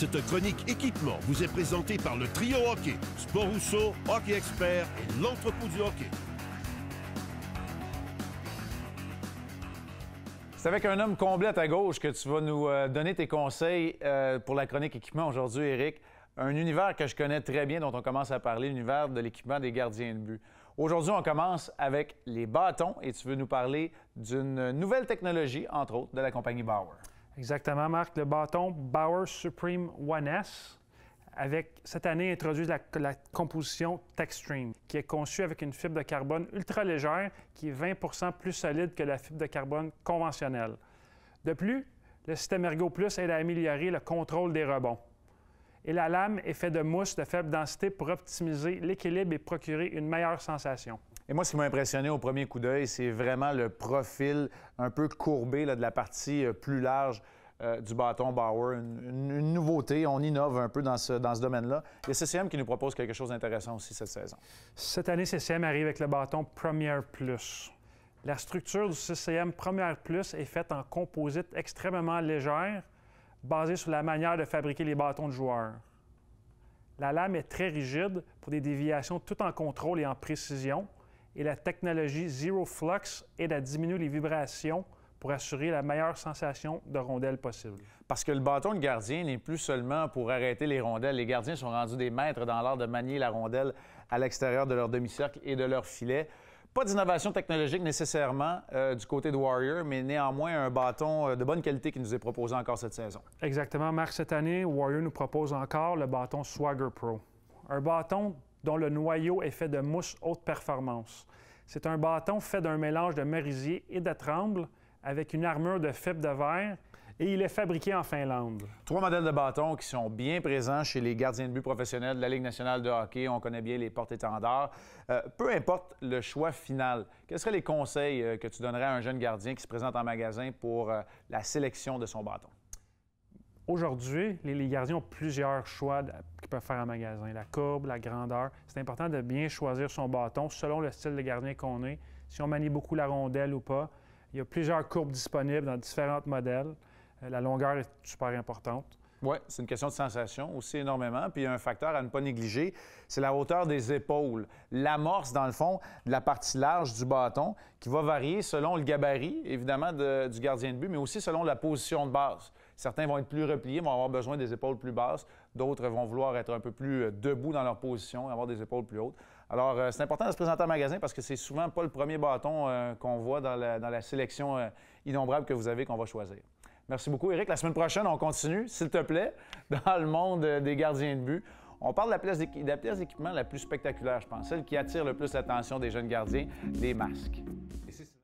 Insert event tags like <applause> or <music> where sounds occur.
Cette chronique équipement vous est présentée par le trio hockey, Sport Rousseau, Hockey Expert et l'entrepôt du hockey. C'est avec un homme complet à ta gauche que tu vas nous euh, donner tes conseils euh, pour la chronique équipement aujourd'hui, Eric. Un univers que je connais très bien, dont on commence à parler, l'univers de l'équipement des gardiens de but. Aujourd'hui, on commence avec les bâtons et tu veux nous parler d'une nouvelle technologie, entre autres, de la compagnie Bauer. Exactement, Marc. Le bâton Bauer Supreme 1S, avec cette année introduit la, composition Techstream, qui est conçue avec une fibre de carbone ultra légère qui est 20 plus solide que la fibre de carbone conventionnelle. De plus, le système Ergo Plus aide à améliorer le contrôle des rebonds et la lame est faite de mousse de faible densité pour optimiser l'équilibre et procurer une meilleure sensation. Et moi, ce qui m'a impressionné au premier coup d'œil, c'est vraiment le profil un peu courbé de la partie euh, plus large euh, du bâton Bauer. Une, nouveauté, on innove un peu dans ce, domaine-là. Et CCM qui nous propose quelque chose d'intéressant aussi cette saison. Cette année, CCM arrive avec le bâton Premier Plus. La structure du CCM Premier Plus est faite en composite extrêmement légère, basé sur la manière de fabriquer les bâtons de joueurs. La lame est très rigide pour des déviations tout en contrôle et en précision, et la technologie Zero Flux aide à diminuer les vibrations pour assurer la meilleure sensation de rondelle possible. Parce que le bâton de gardien n'est plus seulement pour arrêter les rondelles. Les gardiens sont rendus des maîtres dans l'art de manier la rondelle à l'extérieur de leur demi-cercle et de leur filet. Pas d'innovation technologique nécessairement euh, du côté de Warrior, mais néanmoins un bâton euh, de bonne qualité qui nous est proposé encore cette saison. Exactement, Marc. Cette année, Warrior nous propose encore le bâton Swagger Pro. Un bâton dont le noyau est fait de mousse haute performance. C'est un bâton fait d'un mélange de merisier et de tremble avec une armure de fibre de verre et il est fabriqué en Finlande. Trois modèles de bâtons qui sont bien présents chez les gardiens de but professionnels de la Ligue nationale de hockey. On connaît bien les portes-étendards. Euh, peu importe le choix final, quels seraient les conseils euh, que tu donnerais à un jeune gardien qui se présente en magasin pour euh, la sélection de son bâton? Aujourd'hui, les, gardiens ont plusieurs choix qu'ils peuvent faire en magasin. La courbe, la grandeur. C'est important de bien choisir son bâton selon le style de gardien qu'on est. Si on manie beaucoup la rondelle ou pas. Il y a plusieurs courbes disponibles dans différents modèles. Euh, la longueur est super importante. Oui, c'est une question de sensation aussi énormément. Puis il y a un facteur à ne pas négliger, c'est la hauteur des épaules. L'amorce, dans le fond, de la partie large du bâton qui va varier selon le gabarit, évidemment, du gardien de but, mais aussi selon la position de base. Certains vont être plus repliés, vont avoir besoin des épaules plus basses. D'autres vont vouloir être un peu plus euh, debout dans leur position, avoir des épaules plus hautes. Alors, euh, c'est important de se présenter en magasin parce que c'est souvent pas le premier bâton euh, qu'on voit dans la, sélection euh, innombrable que vous avez qu'on va choisir. Merci beaucoup, Eric. La semaine prochaine, on continue, s'il te plaît, <laughs> dans le monde des gardiens de but. On parle de la pièce d'équipement la plus spectaculaire, je pense, celle qui attire le plus l'attention des jeunes gardiens, les masques.